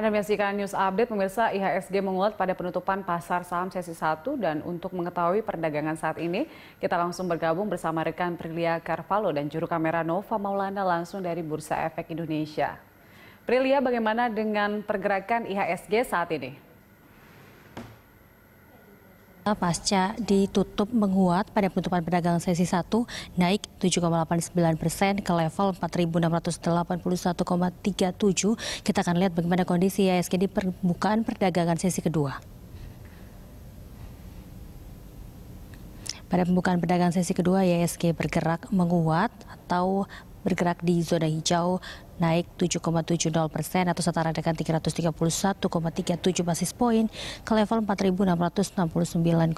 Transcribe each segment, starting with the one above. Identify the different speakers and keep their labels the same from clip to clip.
Speaker 1: Anda menyaksikan news update, pemirsa IHSG menguat pada penutupan pasar saham sesi 1 dan untuk mengetahui perdagangan saat ini, kita langsung bergabung bersama rekan Prilia Carvalho dan juru kamera Nova Maulana langsung dari Bursa Efek Indonesia. Prilia, bagaimana dengan pergerakan IHSG saat ini?
Speaker 2: pasca ditutup menguat pada penutupan pedagang sesi 1 naik 7,89 persen ke level 4.681,37. Kita akan lihat bagaimana kondisi ISG di pembukaan perdagangan sesi kedua. Pada pembukaan perdagangan sesi kedua, ISG bergerak menguat atau bergerak di zona hijau naik 7,70 persen atau setara dengan 331,37 basis poin ke level 4.669,18.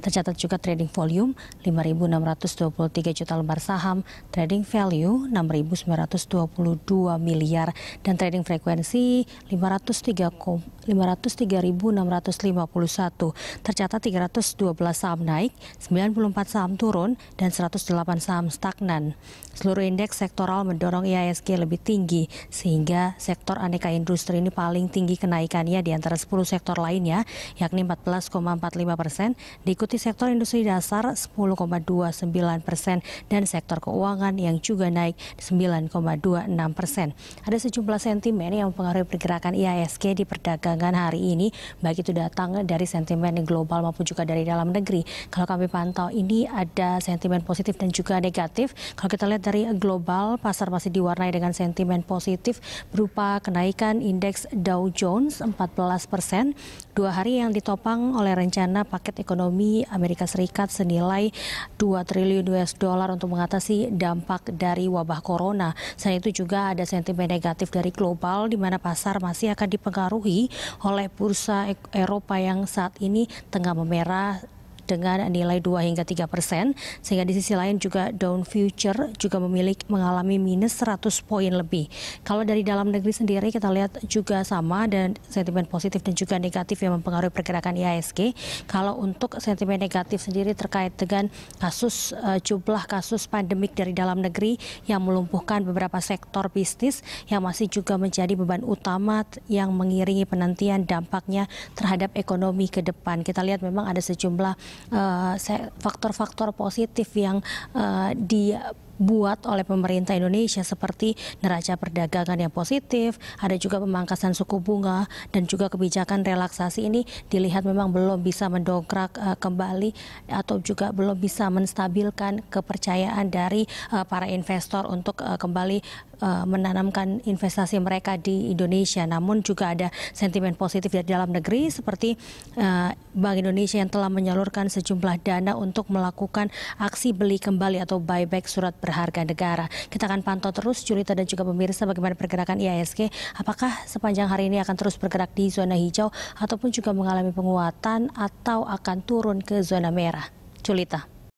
Speaker 2: Tercatat juga trading volume 5.623 juta lembar saham, trading value 6.922 miliar, dan trading frekuensi 503, 503.651. Tercatat 312 saham naik, 94 saham turun, dan 108 saham stagnan. Seluruh indeks sektoral mendorong IISG lebih tinggi, sehingga sektor aneka industri ini paling tinggi kenaikannya di antara 10 sektor lainnya, yakni 14,45 persen, diikuti sektor industri dasar 10,29 persen, dan sektor keuangan yang juga naik 9,26 persen. Ada sejumlah sentimen yang mempengaruhi pergerakan IISG di perdagangan perdagangan hari ini, baik itu datang dari sentimen global maupun juga dari dalam negeri. Kalau kami pantau ini ada sentimen positif dan juga negatif. Kalau kita lihat dari global, pasar masih diwarnai dengan sentimen positif berupa kenaikan indeks Dow Jones 14 persen, dua hari yang ditopang oleh rencana paket ekonomi Amerika Serikat senilai 2 triliun US dollar untuk mengatasi dampak dari wabah corona. Selain itu juga ada sentimen negatif dari global di mana pasar masih akan dipengaruhi oleh bursa Eropa yang saat ini tengah memerah dengan nilai 2 hingga 3 persen, sehingga di sisi lain juga down future juga memiliki mengalami minus 100 poin lebih. Kalau dari dalam negeri sendiri kita lihat juga sama dan sentimen positif dan juga negatif yang mempengaruhi pergerakan iasg. Kalau untuk sentimen negatif sendiri terkait dengan kasus uh, jumlah kasus pandemik dari dalam negeri yang melumpuhkan beberapa sektor bisnis yang masih juga menjadi beban utama yang mengiringi penantian dampaknya terhadap ekonomi ke depan. Kita lihat memang ada sejumlah Eh, faktor-faktor uh, positif yang uh, dibuat oleh pemerintah Indonesia seperti neraca perdagangan yang positif, ada juga pemangkasan suku bunga dan juga kebijakan relaksasi ini dilihat memang belum bisa mendongkrak uh, kembali atau juga belum bisa menstabilkan kepercayaan dari uh, para investor untuk uh, kembali menanamkan investasi mereka di Indonesia. Namun juga ada sentimen positif dari dalam negeri seperti Bank Indonesia yang telah menyalurkan sejumlah dana untuk melakukan aksi beli kembali atau buyback surat berharga negara. Kita akan pantau terus Julita dan juga pemirsa bagaimana pergerakan IASG. Apakah sepanjang hari ini akan terus bergerak di zona hijau ataupun juga mengalami penguatan atau akan turun ke zona merah? Julita.